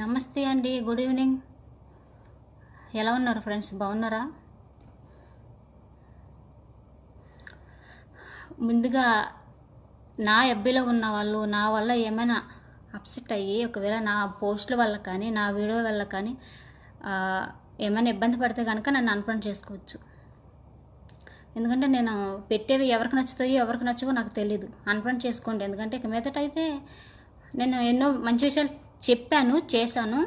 నమస్తే అండి good evening ఎలా ఉన్నారు ఫ్రెండ్స్ బాగున్నారా ముందుగా నా ఎబ్బీలో ఉన్న వాళ్ళు నా వల్ల ఏమైనా అప్సెట్ అయ్యి ఒకవేళ నా పోస్టుల వల్ల కానీ నా వీడియో వల్ల కానీ ఏమైనా ఇబ్బంది పడితే కనుక నన్ను అన్ఫ్రెండ్ చేసుకోవచ్చు ఎందుకంటే నేను పెట్టేవి ఎవరికి నచ్చుతాయో ఎవరికి నచ్చవో నాకు తెలియదు అన్ఫ్రెండ్ చేసుకోండి ఎందుకంటే ఇక మీదట అయితే నేను ఎన్నో మంచి విషయాలు చెప్పాను చేశాను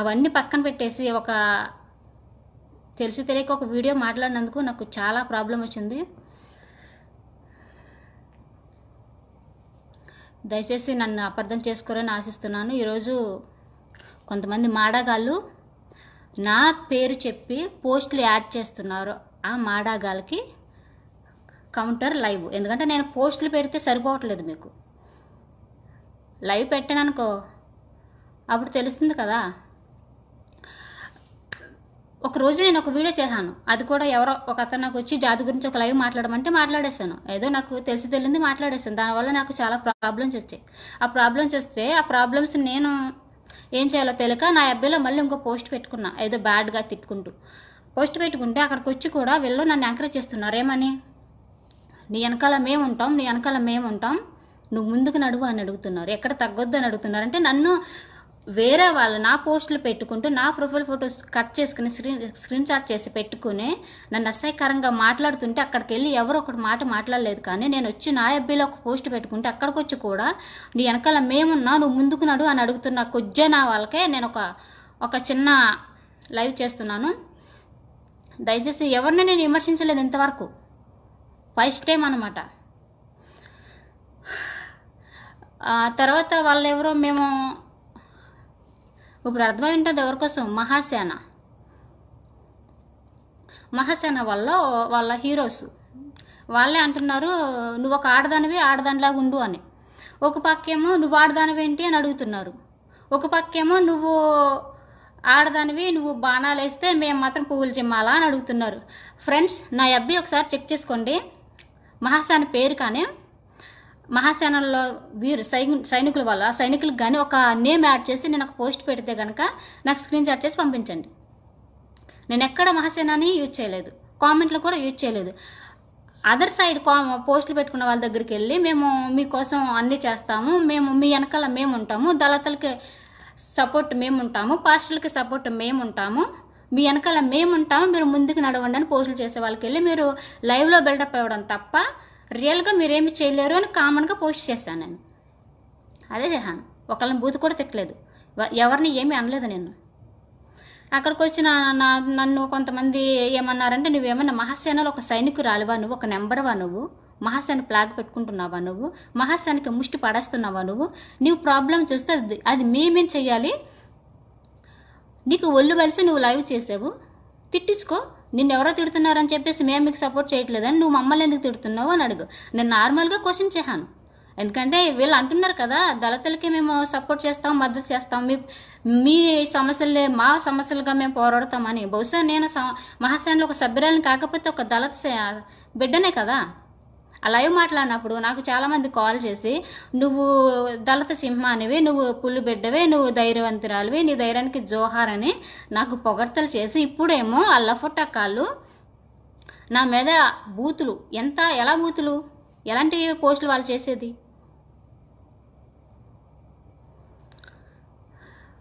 అవన్నీ పక్కన పెట్టేసి ఒక తెలిసి తెలియక ఒక వీడియో మాట్లాడినందుకు నాకు చాలా ప్రాబ్లం వచ్చింది దయచేసి నన్ను అపార్థం చేసుకోరని ఆశిస్తున్నాను ఈరోజు కొంతమంది మాడాగాళ్ళు నా పేరు చెప్పి పోస్టులు యాడ్ చేస్తున్నారు ఆ మాడాగాళ్ళకి కౌంటర్ లైవ్ ఎందుకంటే నేను పోస్టులు పెడితే సరిపోవట్లేదు మీకు లైవ్ పెట్టాననుకో అప్పుడు తెలుస్తుంది కదా ఒకరోజు నేను ఒక వీడియో చేశాను అది కూడా ఎవరో ఒక అతను నాకు వచ్చి జాతి గురించి ఒక లైవ్ మాట్లాడమంటే మాట్లాడేశాను ఏదో నాకు తెలిసి తెలియంది మాట్లాడేశాను దానివల్ల నాకు చాలా ప్రాబ్లమ్స్ వచ్చాయి ఆ ప్రాబ్లమ్స్ వస్తే ఆ ప్రాబ్లమ్స్ నేను ఏం చేయాలో తెలియక నా అబ్బాయిలో మళ్ళీ ఇంకో పోస్ట్ పెట్టుకున్నా ఏదో బ్యాడ్గా తిట్టుకుంటూ పోస్ట్ పెట్టుకుంటే అక్కడికి వచ్చి కూడా వీళ్ళు నన్ను ఎంకరేజ్ చేస్తున్నారు ఏమని నీ వెనకాల మేము ఉంటాం నీ వెనకాల మేము ఉంటాం నువ్వు ముందుకు నడువు అని అడుగుతున్నారు ఎక్కడ తగ్గొద్దు అని అడుగుతున్నారు అంటే నన్ను వేరే వాళ్ళు నా పోస్టులు పెట్టుకుంటూ నా ప్రొఫైల్ ఫొటోస్ కట్ చేసుకుని స్క్రీన్ స్క్రీన్ షాట్ చేసి పెట్టుకుని నన్ను అసహ్యకరంగా మాట్లాడుతుంటే అక్కడికి వెళ్ళి ఎవరు ఒకటి మాట మాట్లాడలేదు కానీ నేను వచ్చి నా ఎబ్బీలో ఒక పోస్ట్ పెట్టుకుంటే అక్కడికి వచ్చి కూడా నీ వెనకాల మేమున్నా నువ్వు ముందుకు నడు అని అడుగుతున్న కొద్దిగా నా వాళ్ళకే నేను ఒక ఒక చిన్న లైవ్ చేస్తున్నాను దయచేసి ఎవరిని నేను విమర్శించలేదు ఇంతవరకు ఫస్ట్ టైం అనమాట తర్వాత వాళ్ళు ఎవరో మేము ఇప్పుడు అర్థమై ఉంటుంది ఎవరికోసం మహాసేన మహాసేన వల్ల వాళ్ళ హీరోస్ వాళ్ళే అంటున్నారు నువ్వు ఒక ఆడదానివి ఆడదానిలాగా ఉండు అని ఒక పక్కేమో నువ్వు ఆడదానివి ఏంటి అని అడుగుతున్నారు ఒక పక్కేమో నువ్వు ఆడదానివి నువ్వు బాణాలు వేస్తే మేము మాత్రం పువ్వులు చిమ్మాలా అని అడుగుతున్నారు ఫ్రెండ్స్ నా అబ్బాయి ఒకసారి చెక్ చేసుకోండి మహాసేన పేరు కానీ మహాసేనల్లో వీరు సైని సైనికుల వల్ల సైనికులకు కానీ ఒక నేమ్ యాడ్ చేసి నేను ఒక పోస్ట్ పెడితే కనుక నాకు స్క్రీన్ షాట్ చేసి పంపించండి నేను ఎక్కడ మహాసేనాని యూజ్ చేయలేదు కామెంట్లు కూడా యూజ్ చేయలేదు అదర్ సైడ్ కా పోస్టులు పెట్టుకున్న వాళ్ళ దగ్గరికి వెళ్ళి మేము మీకోసం అన్ని చేస్తాము మేము మీ వెనకాల మేము ఉంటాము దళితులకి సపోర్ట్ మేము ఉంటాము పాస్టులకి సపోర్ట్ మేము ఉంటాము మీ వెనకాల మేము ఉంటాము మీరు ముందుకు నడవండి అని పోస్టులు చేసే వాళ్ళకి వెళ్ళి మీరు లైవ్లో బిల్డప్ అవ్వడం తప్ప రియల్గా మీరేమి చేయలేరు అని కామన్గా పోస్ట్ చేశాను నేను అదే చేశాను ఒకళ్ళని బూతి కూడా తిక్కలేదు ఎవరిని ఏమీ అనలేదు నేను అక్కడికి వచ్చిన నా నన్ను కొంతమంది ఏమన్నారంటే నువ్వేమన్నా మహాసేనలో ఒక సైనికు రాలివా నువ్వు ఒక నెంబర్వా నువ్వు మహాసేన ప్లాగ్ పెట్టుకుంటున్నావా నువ్వు మహాసేనకి ముష్టి పడేస్తున్నావా నువ్వు నీవు ప్రాబ్లం చూస్తే అది మేమేం చెయ్యాలి నీకు ఒళ్ళు వలిసి నువ్వు లైవ్ చేసావు తిట్టించుకో ఎవరో తిడుతున్నారని చెప్పేసి మేము మీకు సపోర్ట్ చేయట్లేదని నువ్వు మమ్మల్ని ఎందుకు తిడుతున్నావు అని అడుగు నేను నార్మల్గా క్వశ్చన్ చేశాను ఎందుకంటే వీళ్ళు అంటున్నారు కదా దళితులకి మేము సపోర్ట్ చేస్తాం మద్దతు చేస్తాం మీ మీ సమస్యలే మా సమస్యలుగా మేము పోరాడతామని బహుశా నేను మహాసేనలో ఒక సభ్యురాలను కాకపోతే ఒక దళిత బిడ్డనే కదా లైవ్ మాట్లాడినప్పుడు నాకు చాలామంది కాల్ చేసి నువ్వు దళిత సింహానివి నువ్వు పుల్లు బిడ్డవే నువ్వు ధైర్యవంతురాలివి నీ ధైర్యానికి జోహార్ అని నాకు పొగడ్తలు చేసి ఇప్పుడేమో ఆ కాళ్ళు నా మీద బూతులు ఎంత ఎలా బూతులు ఎలాంటి పోస్టులు వాళ్ళు చేసేది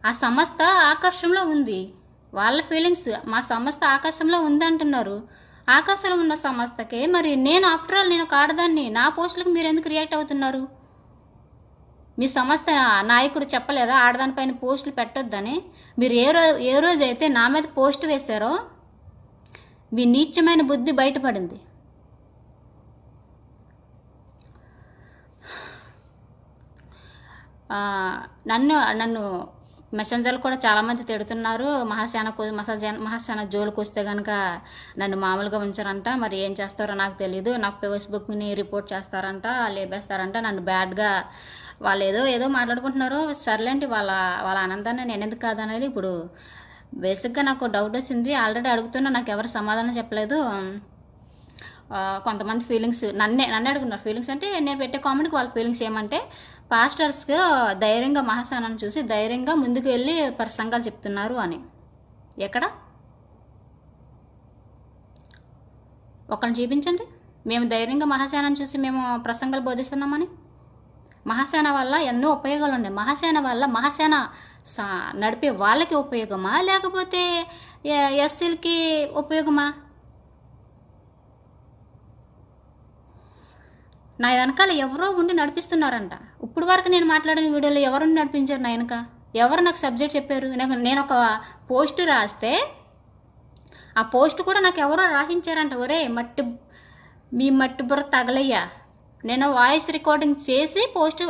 ఆ సంస్థ ఆకాశంలో ఉంది వాళ్ళ ఫీలింగ్స్ మా సంస్థ ఆకాశంలో అంటున్నారు ఆకాశంలో ఉన్న సమస్తకే మరి నేను ఆఫ్టర్ ఆల్ నేను ఒక ఆడదాన్ని నా పోస్టులకు మీరు ఎందుకు రియాక్ట్ అవుతున్నారు మీ సంస్థ నాయకుడు చెప్పలేదా ఆడదానిపైన పోస్టులు పెట్టొద్దని మీరు ఏ రో ఏ రోజు అయితే నా మీద పోస్ట్ వేశారో మీ నీచమైన బుద్ధి బయటపడింది నన్ను నన్ను మెసెంజర్లు కూడా చాలామంది తిడుతున్నారు మహాసేన మహాసేన మహాసేన జోలికి వస్తే కనుక నన్ను మామూలుగా ఉంచారంట మరి ఏం చేస్తారో నాకు తెలియదు నాకు ఫేస్బుక్ని రిపోర్ట్ చేస్తారంట లేపేస్తారంట నన్ను బ్యాడ్గా వాళ్ళు ఏదో ఏదో మాట్లాడుకుంటున్నారు సర్లేండి వాళ్ళ వాళ్ళ ఆనందాన్ని నేను ఎందుకు కాదనేది ఇప్పుడు బేసిక్గా నాకు డౌట్ వచ్చింది ఆల్రెడీ అడుగుతున్నా నాకు ఎవరు సమాధానం చెప్పలేదు కొంతమంది ఫీలింగ్స్ నన్నే నన్నే అడుగుతున్నారు ఫీలింగ్స్ అంటే నేను పెట్టే కామెంట్కి వాళ్ళ ఫీలింగ్స్ ఏమంటే పాస్టర్స్గా ధైర్యంగా మహాస్థానం చూసి ధైర్యంగా ముందుకు వెళ్ళి ప్రసంగాలు చెప్తున్నారు అని ఎక్కడ ఒకరిని చూపించండి మేము ధైర్యంగా మహాసేనం చూసి మేము ప్రసంగాలు బోధిస్తున్నామని మహాసేన వల్ల ఎన్నో ఉపయోగాలు ఉన్నాయి మహాసేన వల్ల మహాసేన సా నడిపే వాళ్ళకి ఉపయోగమా లేకపోతే ఎస్సీలకి ఉపయోగమా నా వెనకాల ఎవరో ఉండి నడిపిస్తున్నారంట ఇప్పుడు వరకు నేను మాట్లాడిన వీడియోలో ఎవరిని నడిపించారు నా ఎవరు నాకు సబ్జెక్ట్ చెప్పారు నాకు నేను ఒక పోస్ట్ రాస్తే ఆ పోస్ట్ కూడా నాకు ఎవరో రాసించారంట ఒరే మట్టి మీ మట్టి బుర్ర తగలయ్యా నేను వాయిస్ రికార్డింగ్ చేసి పోస్ట్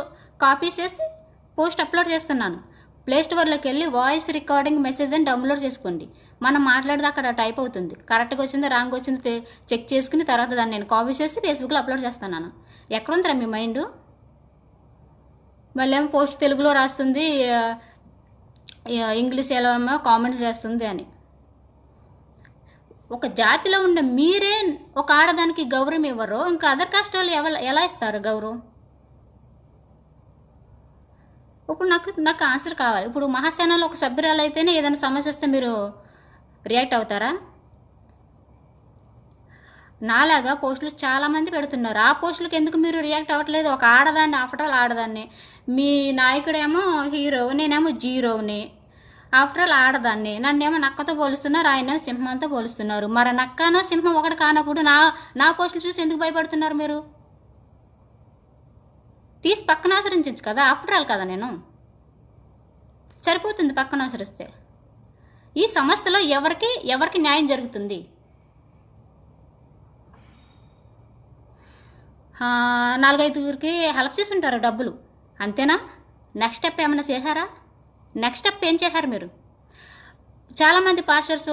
కాపీ చేసి పోస్ట్ అప్లోడ్ చేస్తున్నాను ప్లే స్టోర్లోకి వెళ్ళి వాయిస్ రికార్డింగ్ మెసేజ్ అని డౌన్లోడ్ చేసుకోండి మనం మాట్లాడితే అక్కడ టైప్ అవుతుంది కరెక్ట్గా వచ్చిందో రాంగ్ వచ్చిందో చెక్ చేసుకుని తర్వాత దాన్ని నేను కాపీ చేసి ఫేస్బుక్లో అప్లోడ్ చేస్తున్నాను ఎక్కడుందిరా మీ మైండ్ మళ్ళీ ఏమో పోస్ట్ తెలుగులో రాస్తుంది ఇంగ్లీష్ ఎలా కామెంట్ చేస్తుంది అని ఒక జాతిలో ఉండే మీరే ఒక ఆడదానికి గౌరవం ఇవ్వరు ఇంకా అదర్ కాస్ట్ వాళ్ళు ఎలా ఇస్తారు గౌరవం ఇప్పుడు నాకు నాకు ఆన్సర్ కావాలి ఇప్పుడు మహాసేనలో ఒక సభ్యురాలు అయితేనే ఏదైనా సమస్య వస్తే మీరు రియాక్ట్ అవుతారా నాలాగా పోస్టులు చాలామంది పెడుతున్నారు ఆ పోస్టులకు ఎందుకు మీరు రియాక్ట్ అవ్వట్లేదు ఒక ఆడదాన్ని ఆఫ్టర్ ఆల్ ఆడదాన్ని మీ నాయకుడేమో హీరో నేనేమో జీరోని ఆఫ్టర్ ఆల్ ఆడదాన్ని నన్నేమో నక్కతో పోలుస్తున్నారు ఆయన సింహంతో పోలుస్తున్నారు మరి నక్కనో సింహం ఒకటి కానప్పుడు నా నా పోస్టులు చూసి ఎందుకు భయపడుతున్నారు మీరు తీసి పక్కన ఆశ్రయించు కదా ఆఫ్టర్ ఆల్ కదా నేను సరిపోతుంది పక్కన ఆశ్రయిస్తే ఈ సంస్థలో ఎవరికి ఎవరికి న్యాయం జరుగుతుంది నాలుగైదుగురికి హెల్ప్ చేసి ఉంటారు డబ్బులు అంతేనా నెక్స్ట్ స్టెప్ ఏమైనా చేశారా నెక్స్ట్ స్టెప్ ఏం చేశారు మీరు చాలామంది పాస్టర్స్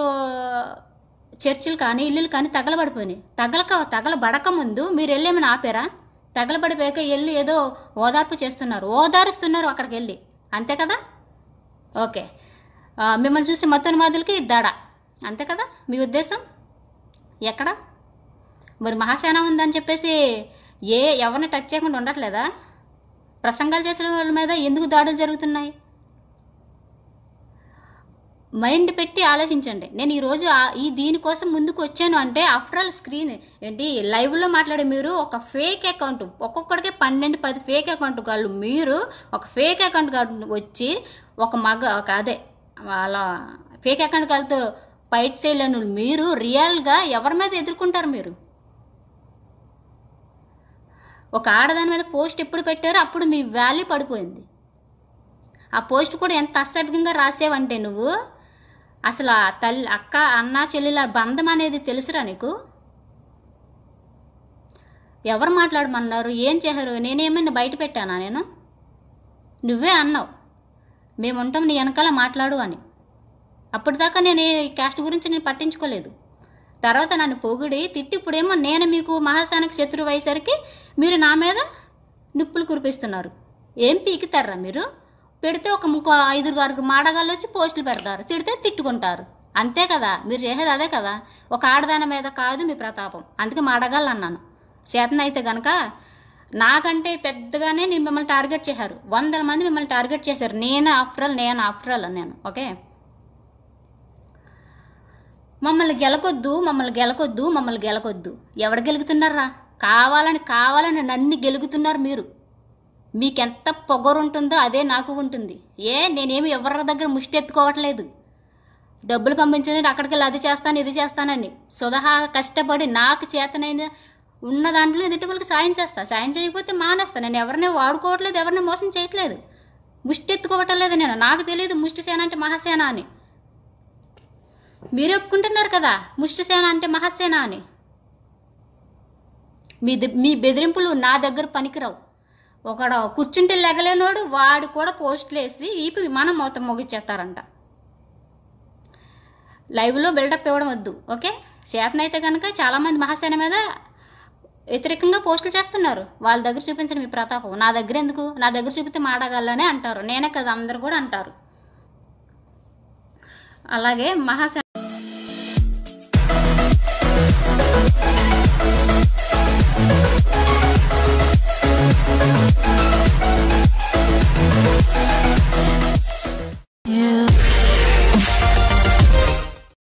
చర్చిలు కానీ ఇల్లులు కానీ తగలబడిపోయినాయి తగలక తగలబడక ముందు మీరు ఏమైనా ఆపారా తగలబడిపోయాక వెళ్ళి ఏదో ఓదార్పు చేస్తున్నారు ఓదారుస్తున్నారు అక్కడికి వెళ్ళి అంతే కదా ఓకే మిమ్మల్ని చూసి మొత్తం మాదులకి దడ అంతే కదా మీ ఉద్దేశం ఎక్కడ మరి మహాసేన ఉందని చెప్పేసి ఏ ఎవరిని టచ్ చేయకుండా ఉండట్లేదా ప్రసంగాలు చేసిన వాళ్ళ మీద ఎందుకు దాడులు జరుగుతున్నాయి మైండ్ పెట్టి ఆలోచించండి నేను ఈరోజు ఈ దీనికోసం ముందుకు వచ్చాను అంటే ఆఫ్టర్ ఆల్ స్క్రీన్ ఏంటి లైవ్లో మాట్లాడే మీరు ఒక ఫేక్ అకౌంట్ ఒక్కొక్కడికి పన్నెండు పది ఫేక్ అకౌంట్ కాళ్ళు మీరు ఒక ఫేక్ అకౌంట్ వచ్చి ఒక మగ ఒక అదే అలా ఫేక్ అకౌంట్ కాళ్ళతో ఫైట్ చేయలేను మీరు రియల్గా ఎవరి మీద ఎదుర్కొంటారు మీరు ఒక ఆడదాని మీద పోస్ట్ ఎప్పుడు పెట్టారో అప్పుడు మీ వాల్యూ పడిపోయింది ఆ పోస్ట్ కూడా ఎంత అసభ్యంగా రాసేవంటే నువ్వు అసలు ఆ తల్లి అక్క అన్న చెల్లెల బంధం అనేది తెలుసురా నీకు ఎవరు మాట్లాడమన్నారు ఏం చేశారు నేనేమైనా బయట పెట్టానా నేను నువ్వే అన్నావు మేము ఉంటాం నీ వెనకాల మాట్లాడు అని అప్పటిదాకా నేను ఈ క్యాస్ట్ గురించి నేను పట్టించుకోలేదు తర్వాత నన్ను పొగిడి తిట్టిప్పుడేమో నేను మీకు మహాశానికి శత్రువు అయ్యేసరికి మీరు నా మీద నిప్పులు కురిపిస్తున్నారు ఏం పీకితారా మీరు పెడితే ఒక ముక్క ఐదుగురు మాడగాళ్ళు వచ్చి పోస్టులు పెడతారు తిడితే తిట్టుకుంటారు అంతే కదా మీరు చేసేది అదే కదా ఒక ఆడదాని మీద కాదు మీ ప్రతాపం అందుకే మాడగాళ్ళు అన్నాను చేతనైతే గనక నాకంటే పెద్దగానే నేను మిమ్మల్ని టార్గెట్ చేశారు వందల మంది మిమ్మల్ని టార్గెట్ చేశారు నేను ఆఫ్టర్ ఆల్ నేను ఆఫ్టర్ ఆల్ నేను ఓకే మమ్మల్ని గెలకొద్దు మమ్మల్ని గెలకొద్దు మమ్మల్ని గెలకొద్దు ఎవడు గెలుగుతున్నారా కావాలని కావాలని నన్ను గెలుగుతున్నారు మీరు మీకెంత పొగరుంటుందో అదే నాకు ఉంటుంది ఏ నేనేమి ఎవరి దగ్గర ముష్టి ఎత్తుకోవట్లేదు డబ్బులు పంపించండి అక్కడికి వెళ్ళి అది చేస్తాను ఇది చేస్తానని సుధహా కష్టపడి నాకు చేతనైన ఉన్న దాంట్లో ఎదుటి వాళ్ళకి సాయం చేస్తాను సాయం చేయకపోతే మానేస్తా నేను ఎవరిని వాడుకోవట్లేదు ఎవరిని మోసం చేయట్లేదు ముష్టి ఎత్తుకోవటం లేదు నేను నాకు తెలియదు ముష్టి సేన అంటే మహాసేన అని మీరు ఒప్పుకుంటున్నారు కదా ముష్టిసేన అంటే మహాసేన అని మీ మీ బెదిరింపులు నా దగ్గర పనికిరావు ఒకడు కూర్చుంటే లెగలేనోడు వాడు కూడా పోస్టులు వేసి ఈపి విమానం మొత్తం ముగిచ్చేస్తారంట లైవ్లో బిల్డప్ ఇవ్వడం వద్దు ఓకే చేతనైతే కనుక చాలామంది మహాసేన మీద వ్యతిరేకంగా పోస్టులు చేస్తున్నారు వాళ్ళ దగ్గర చూపించండి మీ ప్రతాపం నా దగ్గర ఎందుకు నా దగ్గర చూపితే మాడగలనే అంటారు నేనే కదా అందరు కూడా అంటారు అలాగే మహాసేన